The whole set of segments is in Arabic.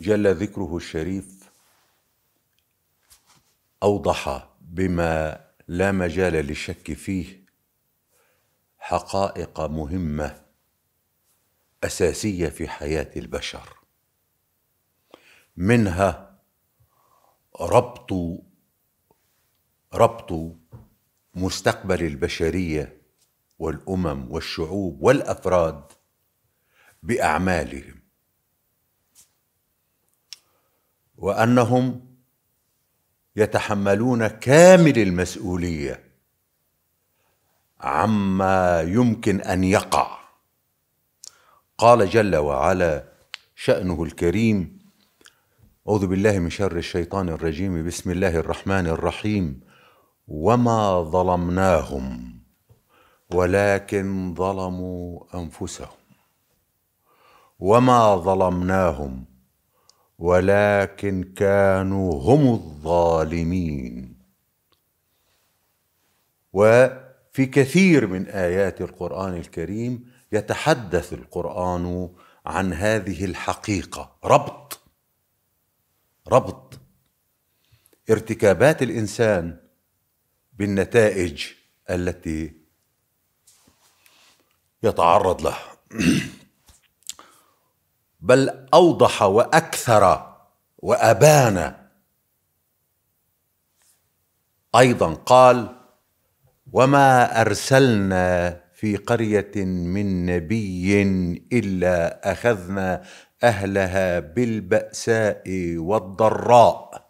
جل ذكره الشريف اوضح بما لا مجال للشك فيه حقائق مهمه اساسيه في حياه البشر منها ربط ربط مستقبل البشريه والامم والشعوب والافراد باعمالهم وانهم يتحملون كامل المسؤوليه عما يمكن ان يقع قال جل وعلا شانه الكريم اعوذ بالله من شر الشيطان الرجيم بسم الله الرحمن الرحيم وما ظلمناهم ولكن ظلموا انفسهم وما ظلمناهم ولكن كانوا هم الظالمين وفي كثير من ايات القران الكريم يتحدث القران عن هذه الحقيقه ربط ربط ارتكابات الانسان بالنتائج التي يتعرض لها بل اوضح واكثر وابان ايضا قال وما ارسلنا في قريه من نبي الا اخذنا اهلها بالباساء والضراء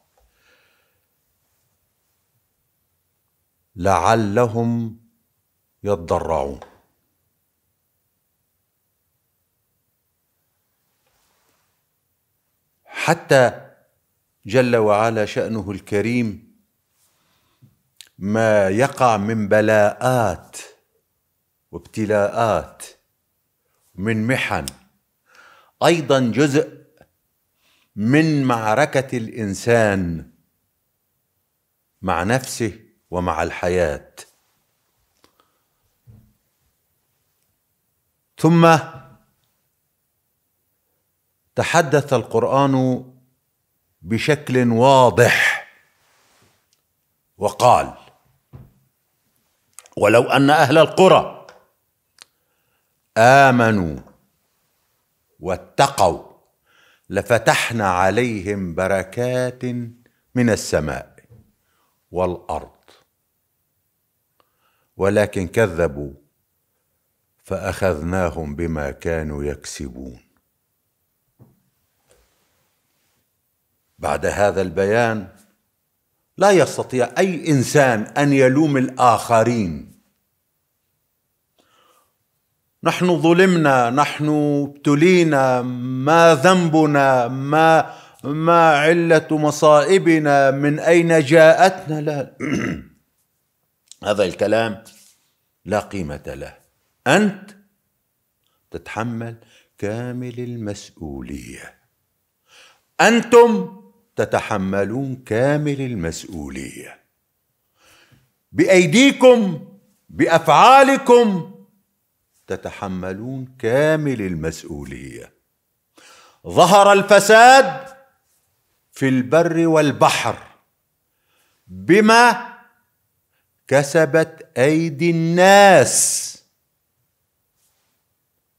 لعلهم يضرعون حتى جل وعلا شأنه الكريم ما يقع من بلاءات وابتلاءات من محن ايضا جزء من معركه الانسان مع نفسه ومع الحياه ثم تحدث القران بشكل واضح وقال ولو ان اهل القرى امنوا واتقوا لفتحنا عليهم بركات من السماء والارض ولكن كذبوا فاخذناهم بما كانوا يكسبون بعد هذا البيان لا يستطيع اي انسان ان يلوم الاخرين نحن ظلمنا نحن ابتلينا ما ذنبنا ما ما عله مصائبنا من اين جاءتنا لا هذا الكلام لا قيمه له انت تتحمل كامل المسؤوليه انتم تتحملون كامل المسؤوليه بايديكم بافعالكم تتحملون كامل المسؤوليه ظهر الفساد في البر والبحر بما كسبت ايدي الناس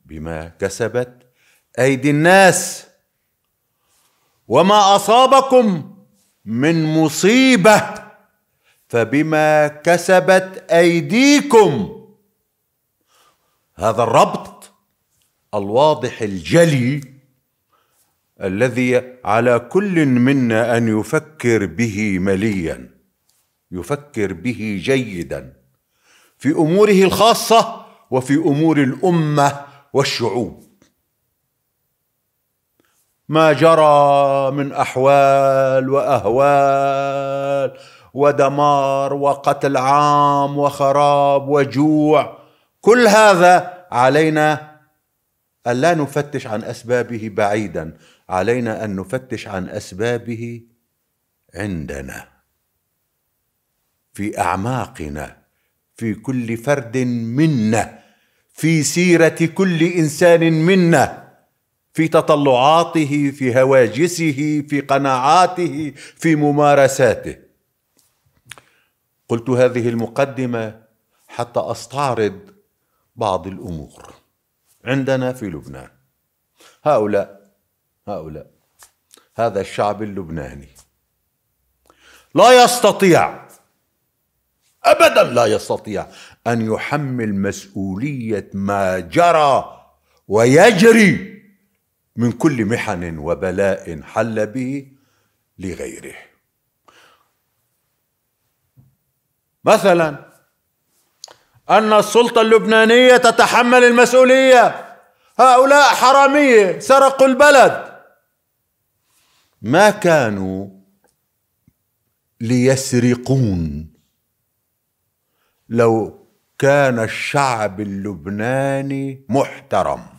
بما كسبت ايدي الناس وما اصابكم من مصيبه فبما كسبت ايديكم هذا الربط الواضح الجلي الذي على كل منا ان يفكر به مليا يفكر به جيدا في اموره الخاصه وفي امور الامه والشعوب ما جرى من احوال واهوال ودمار وقتل عام وخراب وجوع كل هذا علينا الا نفتش عن اسبابه بعيدا علينا ان نفتش عن اسبابه عندنا في اعماقنا في كل فرد منا في سيره كل انسان منا في تطلعاته في هواجسه في قناعاته في ممارساته قلت هذه المقدمه حتى استعرض بعض الامور عندنا في لبنان هؤلاء هؤلاء هذا الشعب اللبناني لا يستطيع ابدا لا يستطيع ان يحمل مسؤوليه ما جرى ويجري من كل محن وبلاء حل به لغيره مثلا أن السلطة اللبنانية تتحمل المسؤولية هؤلاء حرامية سرقوا البلد ما كانوا ليسرقون لو كان الشعب اللبناني محترم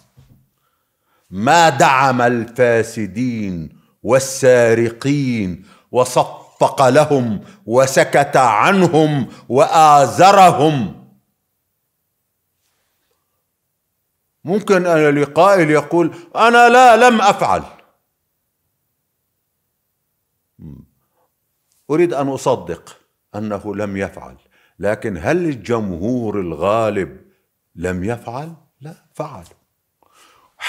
ما دعم الفاسدين والسارقين وصفق لهم وسكت عنهم وآزرهم ممكن أن لقائل يقول أنا لا لم أفعل أريد أن أصدق أنه لم يفعل لكن هل الجمهور الغالب لم يفعل؟ لا فعل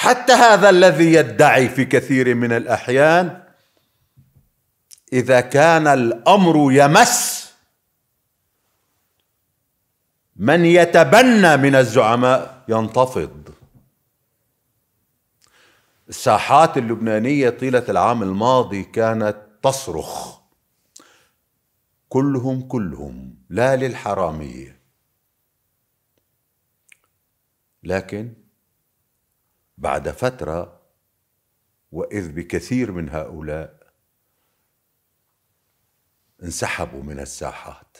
حتى هذا الذي يدعي في كثير من الاحيان اذا كان الامر يمس من يتبنى من الزعماء ينتفض الساحات اللبنانيه طيله العام الماضي كانت تصرخ كلهم كلهم لا للحراميه لكن بعد فتره واذ بكثير من هؤلاء انسحبوا من الساحات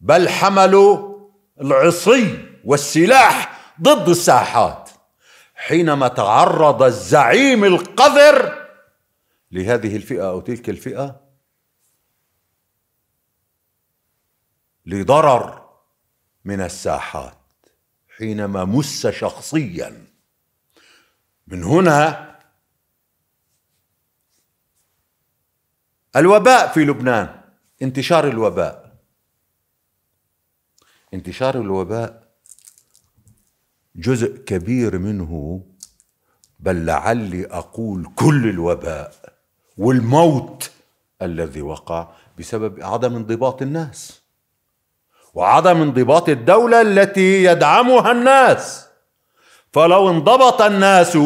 بل حملوا العصي والسلاح ضد الساحات حينما تعرض الزعيم القذر لهذه الفئه او تلك الفئه لضرر من الساحات حينما مس شخصيا من هنا الوباء في لبنان انتشار الوباء انتشار الوباء جزء كبير منه بل لعلي اقول كل الوباء والموت الذي وقع بسبب عدم انضباط الناس وعدم انضباط الدولة التي يدعمها الناس فلو انضبط الناس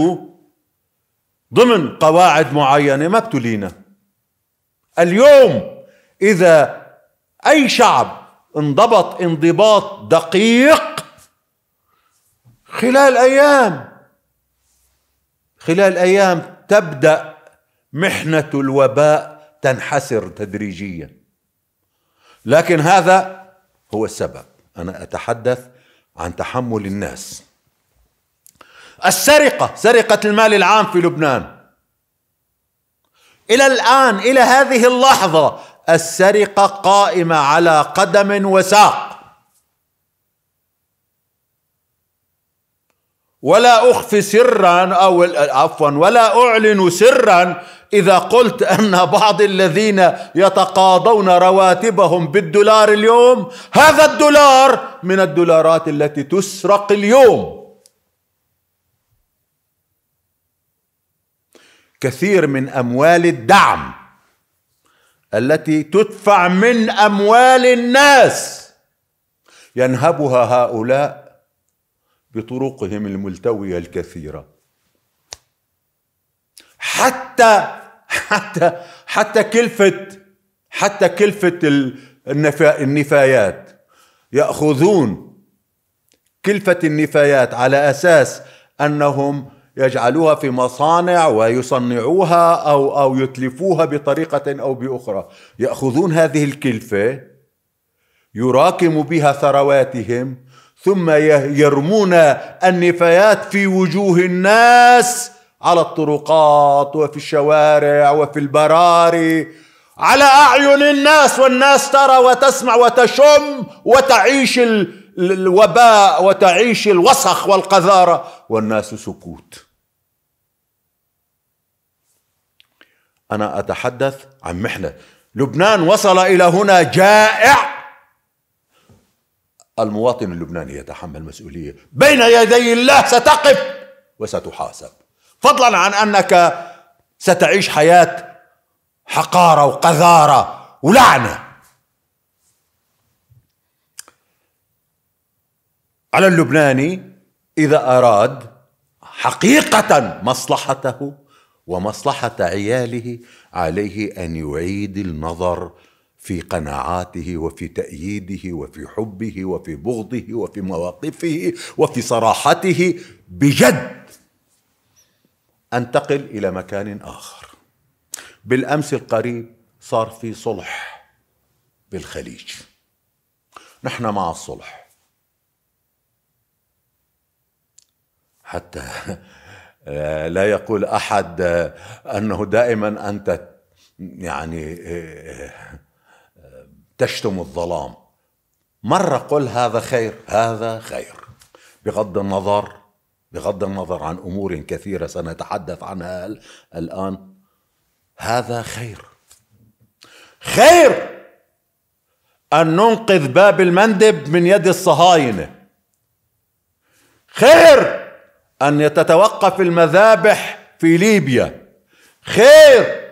ضمن قواعد معينة ما ابتلينا اليوم إذا أي شعب انضبط انضباط دقيق خلال أيام خلال أيام تبدأ محنة الوباء تنحسر تدريجيا لكن هذا هو السبب أنا أتحدث عن تحمل الناس السرقة سرقة المال العام في لبنان إلى الآن إلى هذه اللحظة السرقة قائمة على قدم وساق ولا أخفي سرا أو عفوا ولا أعلن سرا إذا قلت أن بعض الذين يتقاضون رواتبهم بالدولار اليوم هذا الدولار من الدولارات التي تسرق اليوم كثير من أموال الدعم التي تدفع من أموال الناس ينهبها هؤلاء بطرقهم الملتويه الكثيره حتى حتى حتى كلفه حتى كلفه النفايات ياخذون كلفه النفايات على اساس انهم يجعلوها في مصانع ويصنعوها او او يتلفوها بطريقه او باخرى ياخذون هذه الكلفه يراكم بها ثرواتهم ثم يرمون النفايات في وجوه الناس على الطرقات وفي الشوارع وفي البراري على اعين الناس والناس ترى وتسمع وتشم وتعيش الوباء وتعيش الوسخ والقذاره والناس سكوت انا اتحدث عن محنه لبنان وصل الى هنا جائع المواطن اللبناني يتحمل مسؤولية بين يدي الله ستقف وستحاسب فضلا عن أنك ستعيش حياة حقارة وقذارة ولعنة على اللبناني إذا أراد حقيقة مصلحته ومصلحة عياله عليه أن يعيد النظر في قناعاته وفي تأييده وفي حبه وفي بغضه وفي مواقفه وفي صراحته بجد أنتقل إلى مكان آخر بالأمس القريب صار في صلح بالخليج نحن مع الصلح حتى لا يقول أحد أنه دائما أنت يعني تشتم الظلام مرة قل هذا خير هذا خير بغض النظر بغض النظر عن أمور كثيرة سنتحدث عنها الآن هذا خير خير أن ننقذ باب المندب من يد الصهاينة خير أن تتوقف المذابح في ليبيا خير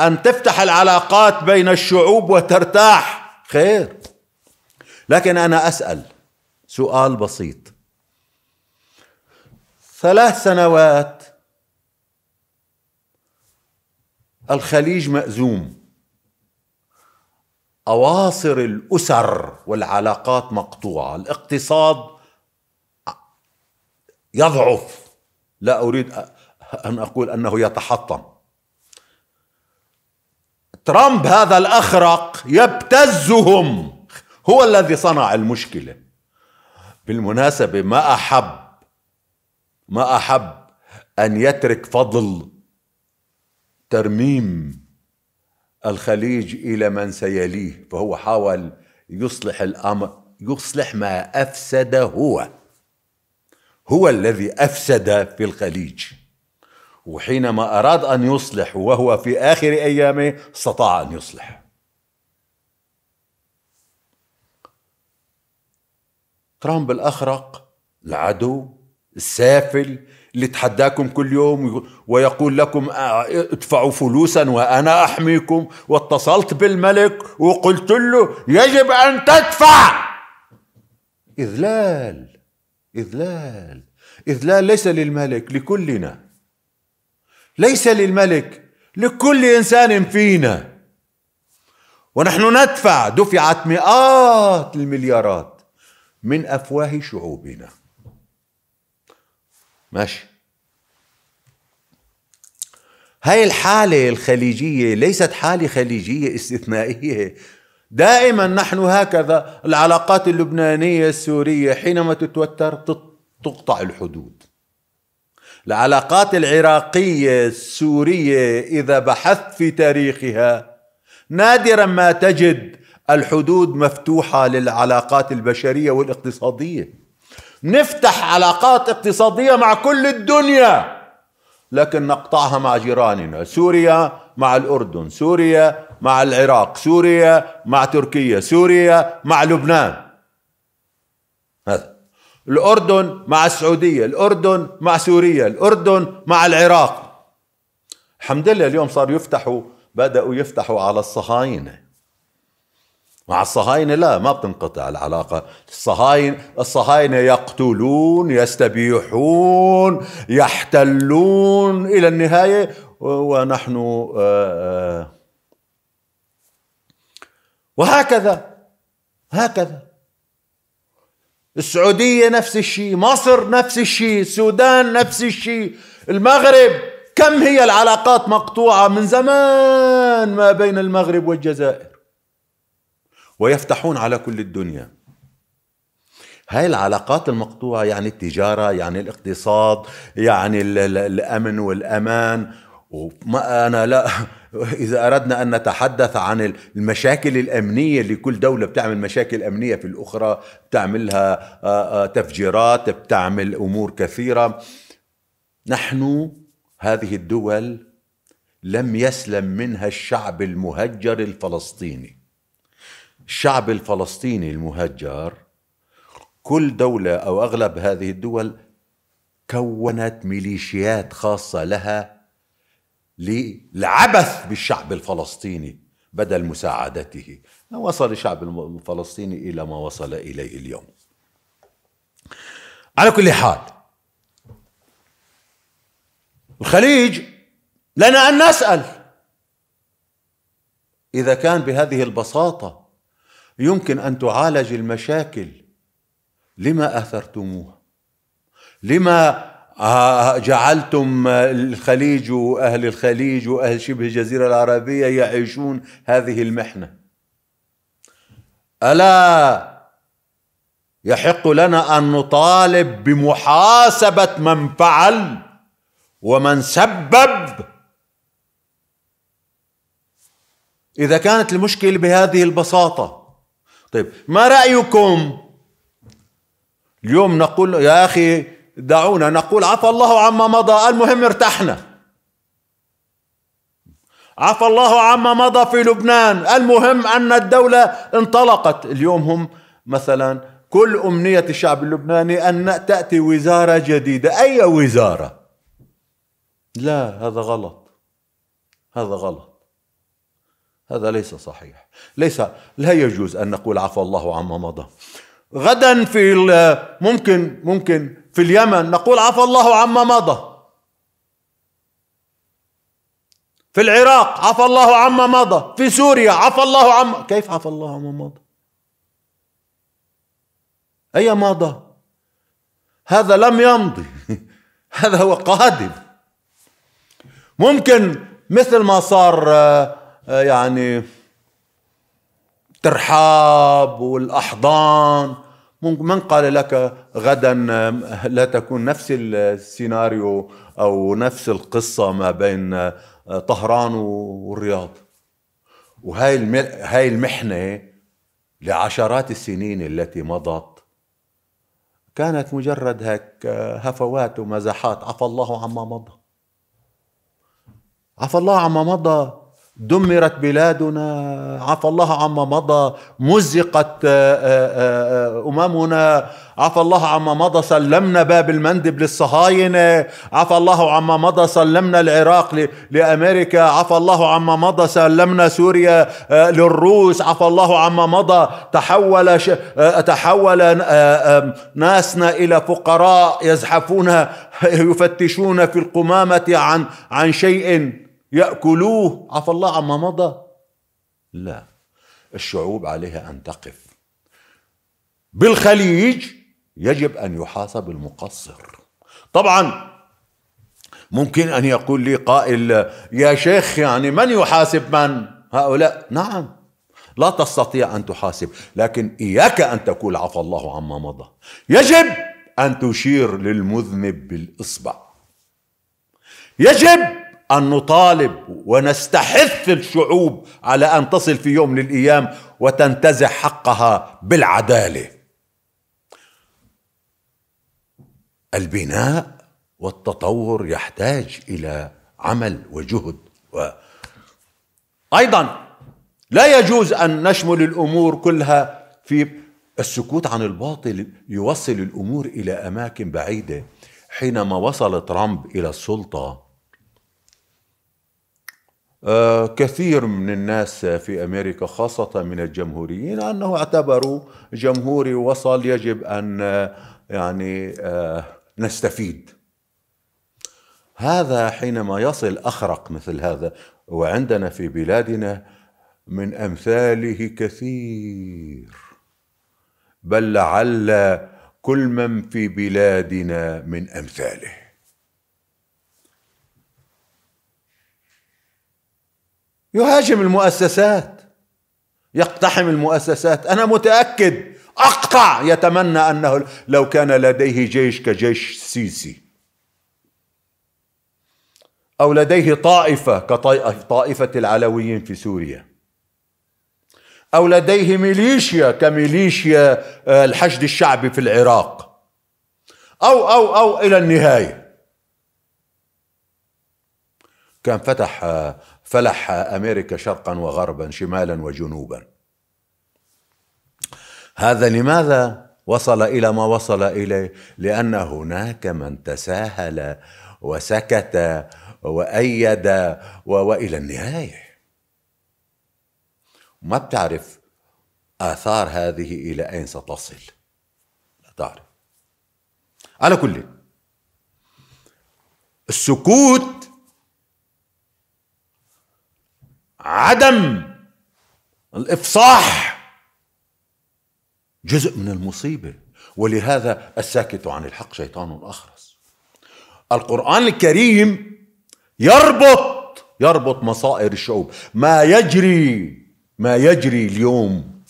أن تفتح العلاقات بين الشعوب وترتاح خير لكن أنا أسأل سؤال بسيط ثلاث سنوات الخليج مأزوم أواصر الأسر والعلاقات مقطوعة الاقتصاد يضعف لا أريد أن أقول أنه يتحطم ترامب هذا الأخرق يبتزهم هو الذي صنع المشكلة بالمناسبة ما أحب ما أحب أن يترك فضل ترميم الخليج إلى من سيليه فهو حاول يصلح الأمر يصلح ما أفسد هو هو الذي أفسد في الخليج وحينما أراد أن يصلح وهو في آخر أيامه استطاع أن يصلح ترامب الأخرق العدو السافل اللي تحداكم كل يوم ويقول لكم ادفعوا فلوسا وأنا أحميكم واتصلت بالملك وقلت له يجب أن تدفع إذلال إذلال إذلال ليس للملك لكلنا ليس للملك لكل إنسان فينا ونحن ندفع دفعت مئات المليارات من أفواه شعوبنا ماشي هاي الحالة الخليجية ليست حالة خليجية استثنائية دائما نحن هكذا العلاقات اللبنانية السورية حينما تتوتر تقطع الحدود العلاقات العراقيه السوريه اذا بحثت في تاريخها نادرا ما تجد الحدود مفتوحه للعلاقات البشريه والاقتصاديه نفتح علاقات اقتصاديه مع كل الدنيا لكن نقطعها مع جيراننا سوريا مع الاردن سوريا مع العراق سوريا مع تركيا سوريا مع لبنان الأردن مع السعودية الأردن مع سوريا الأردن مع العراق الحمد لله اليوم صار يفتحوا بدأوا يفتحوا على الصهاينة مع الصهاينة لا ما بتنقطع العلاقة الصهاينة, الصهاينة يقتلون يستبيحون يحتلون إلى النهاية ونحن آه، آه، وهكذا هكذا السعودية نفس الشيء مصر نفس الشيء السودان نفس الشيء المغرب كم هي العلاقات مقطوعة من زمان ما بين المغرب والجزائر ويفتحون على كل الدنيا هاي العلاقات المقطوعة يعني التجارة يعني الاقتصاد يعني الأمن والأمان وما أنا لا إذا أردنا أن نتحدث عن المشاكل الأمنية اللي كل دولة بتعمل مشاكل أمنية في الأخرى بتعملها آه، آه، تفجيرات بتعمل أمور كثيرة نحن هذه الدول لم يسلم منها الشعب المهجر الفلسطيني الشعب الفلسطيني المهجر كل دولة أو أغلب هذه الدول كونت ميليشيات خاصة لها للعبث بالشعب الفلسطيني بدل مساعدته وصل الشعب الفلسطيني إلى ما وصل إليه اليوم على كل حال الخليج لنا أن نسأل إذا كان بهذه البساطة يمكن أن تعالج المشاكل لما أثرتموها لما آه، جعلتم آه، الخليج وأهل الخليج وأهل شبه الجزيرة العربية يعيشون هذه المحنة ألا يحق لنا أن نطالب بمحاسبة من فعل ومن سبب إذا كانت المشكلة بهذه البساطة طيب ما رأيكم اليوم نقول يا أخي دعونا نقول عفى الله عما مضى المهم ارتحنا عفى الله عما مضى في لبنان المهم أن الدولة انطلقت اليوم هم مثلا كل أمنية الشعب اللبناني أن تأتي وزارة جديدة أي وزارة لا هذا غلط هذا غلط هذا ليس صحيح ليس لا يجوز أن نقول عفى الله عما مضى غدا في ممكن ممكن في اليمن نقول عفى الله عما مضى في العراق عفى الله عما مضى في سوريا عفى الله عما كيف عفى الله عما مضى أي مضى هذا لم يمضي هذا هو قادم ممكن مثل ما صار آه، آه، يعني ترحاب والأحضان من قال لك غدا آه، لا تكون نفس السيناريو او نفس القصه ما بين آه، طهران والرياض وهاي هاي المحنه لعشرات السنين التي مضت كانت مجرد هيك آه، هفوات ومزحات عفى الله عما مضى عفى الله عما مضى دمرت بلادنا عفى الله عما مضى مزقت أممنا عفى الله عما مضى سلمنا باب المندب للصهاينة عفى الله عما مضى سلمنا العراق لأمريكا عفى الله عما مضى سلمنا سوريا آه، للروس عفى الله عما مضى تحول ش... آه، تحول آه، ناسنا إلى فقراء يزحفون يفتشون في القمامة عن عن شيء يأكلوه عفى الله عما مضى لا الشعوب عليها أن تقف بالخليج يجب أن يحاسب المقصر طبعا ممكن أن يقول لي قائل يا شيخ يعني من يحاسب من هؤلاء نعم لا تستطيع أن تحاسب لكن إياك أن تقول عفى الله عما مضى يجب أن تشير للمذنب بالإصبع يجب أن نطالب ونستحث الشعوب على أن تصل في يوم من الأيام وتنتزع حقها بالعدالة البناء والتطور يحتاج الى عمل وجهد و ايضا لا يجوز ان نشمل الامور كلها في السكوت عن الباطل يوصل الامور الى اماكن بعيده حينما وصل ترامب الى السلطه آه كثير من الناس في امريكا خاصه من الجمهوريين انه اعتبروا جمهوري وصل يجب ان آه، يعني آه نستفيد هذا حينما يصل اخرق مثل هذا وعندنا في بلادنا من امثاله كثير بل لعل كل من في بلادنا من امثاله يهاجم المؤسسات يقتحم المؤسسات انا متاكد أقطع يتمنى أنه لو كان لديه جيش كجيش السيسي أو لديه طائفة كطائفة العلويين في سوريا أو لديه ميليشيا كميليشيا آه، الحشد الشعبي في العراق أو أو أو إلى النهاية كان فتح آه، فلح آه، أمريكا شرقا وغربا شمالا وجنوبا هذا لماذا وصل الى ما وصل اليه لان هناك من تساهل وسكت وايد و... والى النهايه ما بتعرف اثار هذه الى اين ستصل لا تعرف على كل السكوت عدم الافصاح جزء من المصيبة ولهذا الساكت عن الحق شيطان أخرس القرآن الكريم يربط يربط مصائر الشعوب ما يجري ما يجري اليوم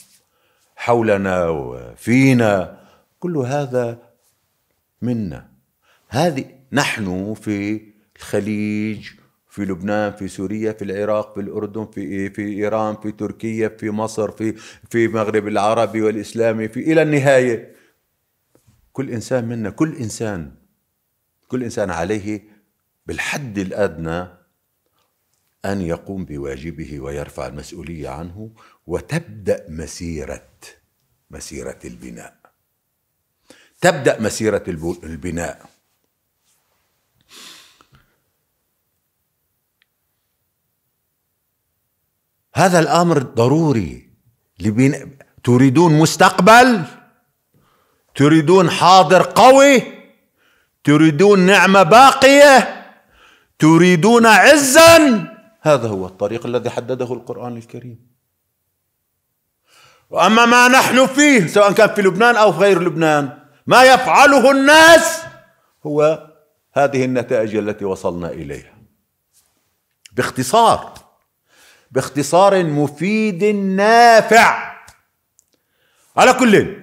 حولنا وفينا كل هذا منا هذه نحن في الخليج في لبنان في سوريا في العراق في الاردن في إيه، في ايران في تركيا في مصر في في المغرب العربي والاسلامي في الى النهايه كل انسان منا كل انسان كل انسان عليه بالحد الادنى ان يقوم بواجبه ويرفع المسؤوليه عنه وتبدا مسيره مسيره البناء تبدا مسيره البناء هذا الامر ضروري لبين... تريدون مستقبل تريدون حاضر قوي تريدون نعمه باقيه تريدون عزا هذا هو الطريق الذي حدده القران الكريم واما ما نحن فيه سواء كان في لبنان او غير لبنان ما يفعله الناس هو هذه النتائج التي وصلنا اليها باختصار باختصار مفيد نافع على كل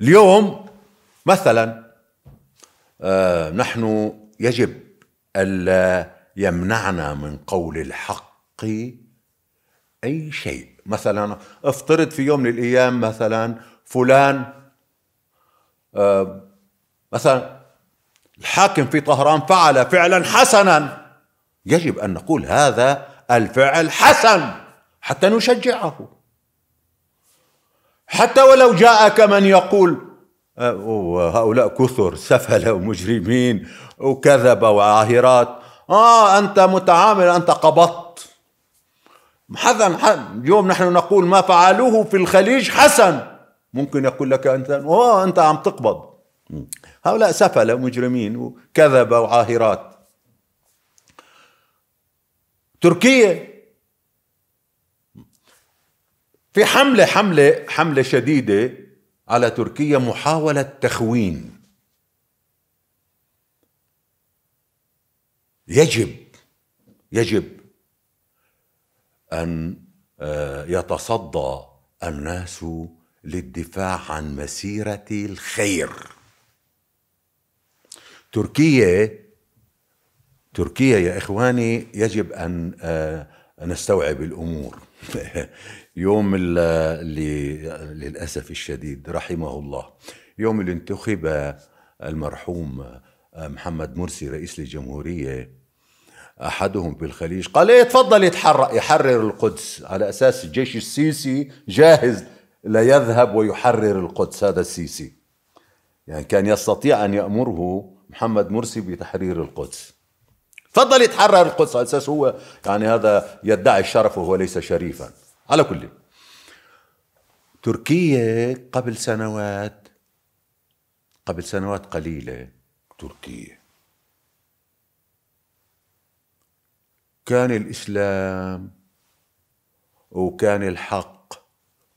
اليوم مثلا آه نحن يجب الا يمنعنا من قول الحق اي شيء مثلا افترض في يوم من الايام مثلا فلان آه مثلا الحاكم في طهران فعل فعلا حسنا يجب ان نقول هذا الفعل حسن حتى نشجعه حتى ولو جاءك من يقول هؤلاء كثر سفلة ومجرمين وكذب وعاهرات آه أنت متعامل أنت قبضت حسن اليوم نحن نقول ما فعلوه في الخليج حسن ممكن يقول لك أنت آه أنت عم تقبض هؤلاء سفلة مجرمين وكذبة وعاهرات تركيا في حملة حملة حملة شديدة على تركيا محاولة تخوين يجب يجب أن آه، يتصدى الناس للدفاع عن مسيرة الخير تركيا تركيا يا إخواني يجب أن آه، نستوعب الأمور يوم اللي للأسف الشديد رحمه الله يوم اللي انتخب المرحوم آه، محمد مرسي رئيس للجمهورية أحدهم بالخليج قال إيه تفضل يتحرر يحرر القدس على أساس الجيش السيسي جاهز ليذهب ويحرر القدس هذا السيسي يعني كان يستطيع أن يأمره محمد مرسي بتحرير القدس تفضل يتحرر القدس على اساس هو يعني هذا يدعي الشرف وهو ليس شريفا على كل تركيا قبل سنوات قبل سنوات قليله تركيا كان الاسلام وكان الحق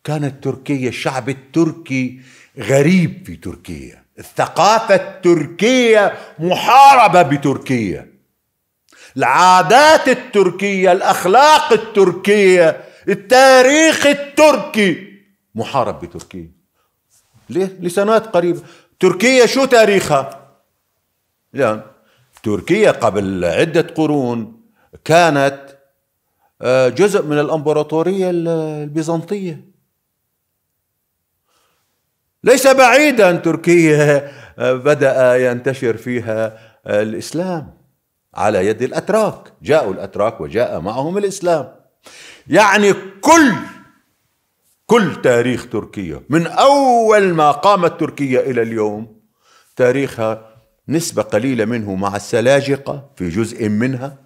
كانت تركيا الشعب التركي غريب في تركيا الثقافة التركية محاربة بتركيا العادات التركية الأخلاق التركية التاريخ التركي محارب بتركيا ليه؟ لسنوات قريبة تركيا شو تاريخها؟ يعني تركيا قبل عدة قرون كانت آه، جزء من الامبراطوريه البيزنطيه ليس بعيدا تركيا بدأ ينتشر فيها الإسلام على يد الأتراك جاءوا الأتراك وجاء معهم الإسلام يعني كل كل تاريخ تركيا من أول ما قامت تركيا إلى اليوم تاريخها نسبة قليلة منه مع السلاجقة في جزء منها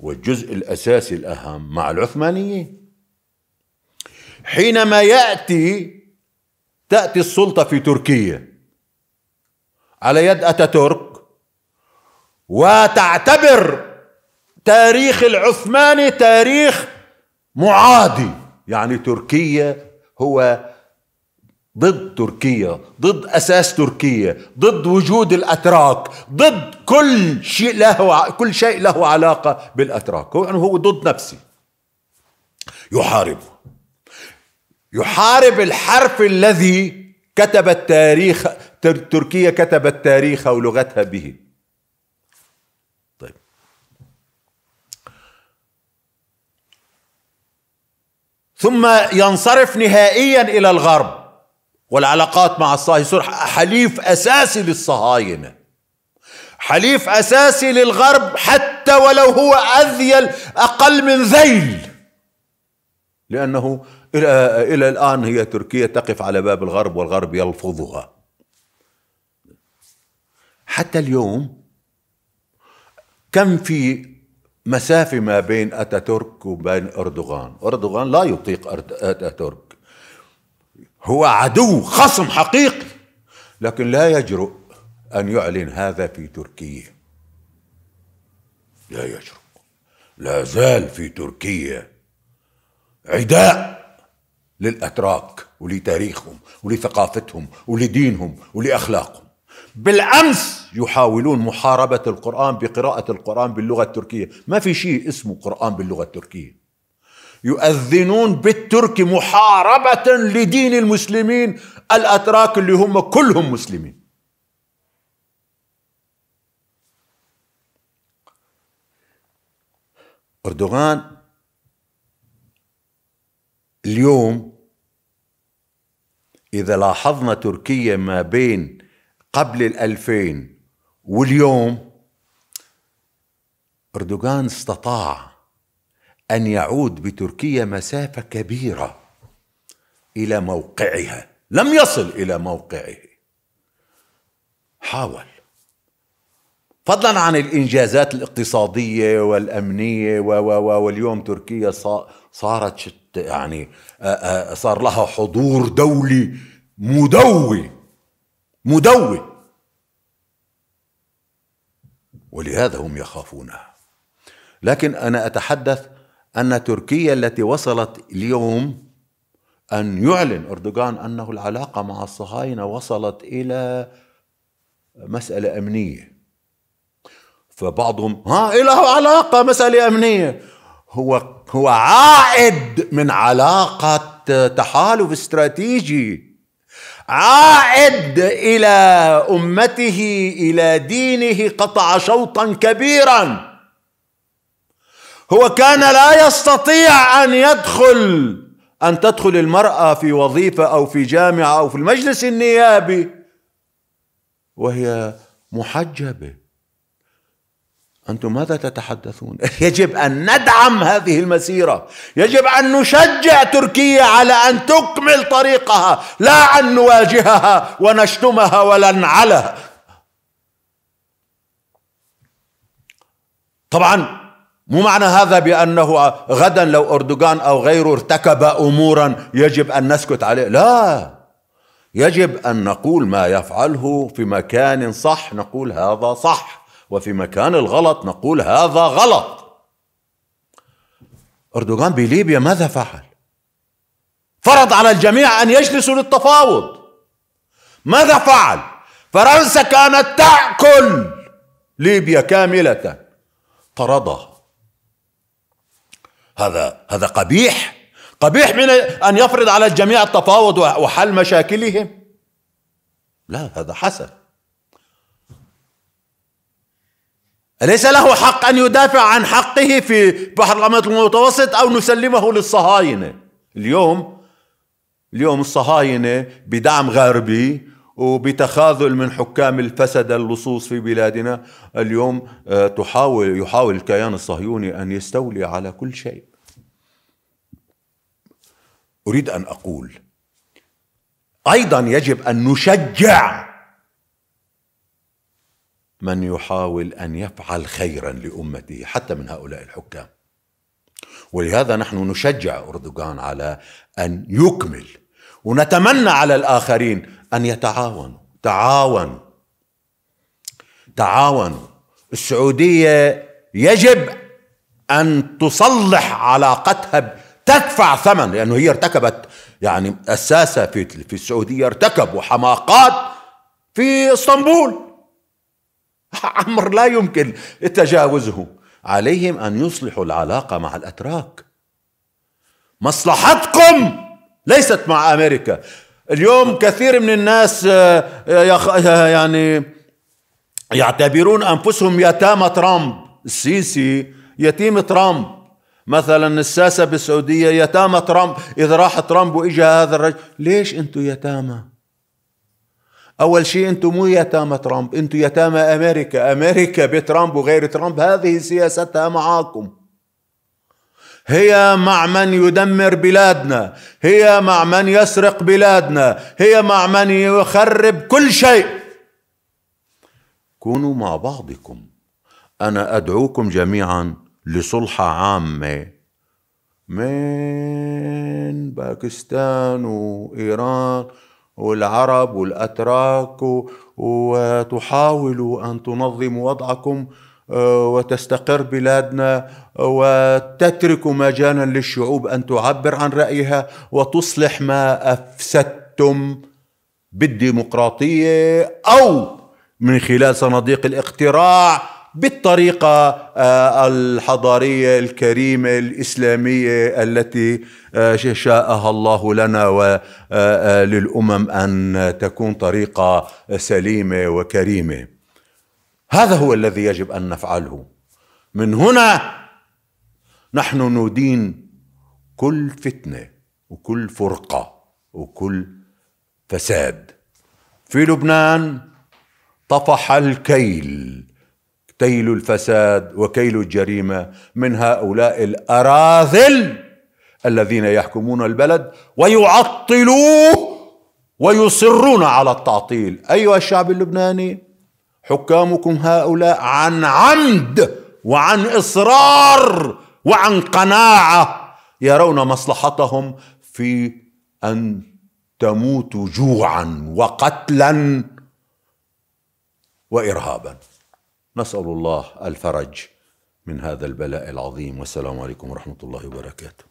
والجزء الأساسي الأهم مع العثمانيين حينما يأتي تأتي السلطة في تركيا على يد أتاتورك وتعتبر تاريخ العثماني تاريخ معادي يعني تركيا هو ضد تركيا ضد أساس تركيا ضد وجود الأتراك ضد كل شيء له كل شيء له علاقة بالأتراك هو يعني هو ضد نفسي يحارب يحارب الحرف الذي كتب التاريخ تركيا كتبت تاريخها ولغتها به طيب ثم ينصرف نهائيا الى الغرب والعلاقات مع الصهاينه حليف اساسي للصهاينه حليف اساسي للغرب حتى ولو هو اذيل اقل من ذيل لانه إلى, إلى الآن هي تركيا تقف على باب الغرب والغرب يلفظها حتى اليوم كم في مسافة ما بين أتاتورك وبين أردوغان أردوغان لا يطيق أتاتورك هو عدو خصم حقيقي لكن لا يجرؤ أن يعلن هذا في تركيا لا يجرؤ لا زال في تركيا عداء للأتراك ولتاريخهم ولثقافتهم ولدينهم ولأخلاقهم بالأمس يحاولون محاربة القرآن بقراءة القرآن باللغة التركية ما في شيء اسمه قرآن باللغة التركية يؤذنون بالتركي محاربة لدين المسلمين الأتراك اللي هم كلهم مسلمين أردوغان اليوم إذا لاحظنا تركيا ما بين قبل الألفين واليوم أردوغان استطاع أن يعود بتركيا مسافة كبيرة إلى موقعها لم يصل إلى موقعه حاول فضلا عن الإنجازات الاقتصادية والأمنية و واليوم تركيا صارت يعني آه، آه، صار لها حضور دولي مدوي مدوي ولهذا هم يخافونها لكن انا اتحدث ان تركيا التي وصلت اليوم ان يعلن اردوغان انه العلاقه مع الصهاينه وصلت الى مساله امنيه فبعضهم ها له علاقه مساله امنيه هو هو عائد من علاقة تحالف استراتيجي عائد إلى أمته إلى دينه قطع شوطا كبيرا هو كان لا يستطيع أن يدخل أن تدخل المرأة في وظيفة أو في جامعة أو في المجلس النيابي وهي محجبه انتم ماذا تتحدثون يجب ان ندعم هذه المسيره يجب ان نشجع تركيا على ان تكمل طريقها لا ان نواجهها ونشتمها ونلعنها طبعا مو معنى هذا بانه غدا لو اردوغان او غيره ارتكب امورا يجب ان نسكت عليه لا يجب ان نقول ما يفعله في مكان صح نقول هذا صح وفي مكان الغلط نقول هذا غلط أردوغان بليبيا ماذا فعل فرض على الجميع أن يجلسوا للتفاوض ماذا فعل فرنسا كانت تأكل ليبيا كاملة طردها هذا هذا قبيح قبيح من أن يفرض على الجميع التفاوض وحل مشاكلهم لا هذا حسن أليس له حق أن يدافع عن حقه في برلمان المتوسط أو نسلمه للصهاينة اليوم اليوم الصهاينة بدعم غربي وبتخاذل من حكام الفسد اللصوص في بلادنا اليوم آه، تحاول يحاول الكيان الصهيوني أن يستولي على كل شيء أريد أن أقول أيضا يجب أن نشجع من يحاول ان يفعل خيرا لامته حتى من هؤلاء الحكام. ولهذا نحن نشجع اردوغان على ان يكمل ونتمنى على الاخرين ان يتعاونوا، تعاونوا. تعاونوا. السعوديه يجب ان تصلح علاقتها تدفع ثمن لانه هي ارتكبت يعني اساسا في في السعوديه ارتكبوا حماقات في اسطنبول امر لا يمكن تجاوزه عليهم ان يصلحوا العلاقه مع الاتراك مصلحتكم ليست مع امريكا اليوم كثير من الناس آه، آه، آه، يعني يعتبرون انفسهم يتامى ترامب السيسي يتيم ترامب مثلا الساسه بالسعوديه يتامى ترامب اذا راح ترامب واجا هذا الرجل ليش انتم يتامى اول شيء انتم مو يتامى ترامب انتم يتامى امريكا امريكا بترامب وغير ترامب هذه سياستها معاكم هي مع من يدمر بلادنا هي مع من يسرق بلادنا هي مع من يخرب كل شيء كونوا مع بعضكم انا ادعوكم جميعا لصلحه عامه من باكستان وايران والعرب والأتراك وتحاولوا أن تنظموا وضعكم آه، وتستقر بلادنا وتترك مجانا للشعوب أن تعبر عن رأيها وتصلح ما أفسدتم بالديمقراطية أو من خلال صناديق الاقتراع بالطريقة آه، الحضارية الكريمة الإسلامية التي آه، شاءها الله لنا وللأمم آه، أن تكون طريقة سليمة وكريمة هذا هو الذي يجب أن نفعله من هنا نحن ندين كل فتنة وكل فرقة وكل فساد في لبنان طفح الكيل تيل الفساد وكيل الجريمه من هؤلاء الاراذل الذين يحكمون البلد ويعطلوه ويصرون على التعطيل ايها الشعب اللبناني حكامكم هؤلاء عن عمد وعن اصرار وعن قناعه يرون مصلحتهم في ان تموتوا جوعا وقتلا وارهابا نسال الله الفرج من هذا البلاء العظيم والسلام عليكم ورحمه الله وبركاته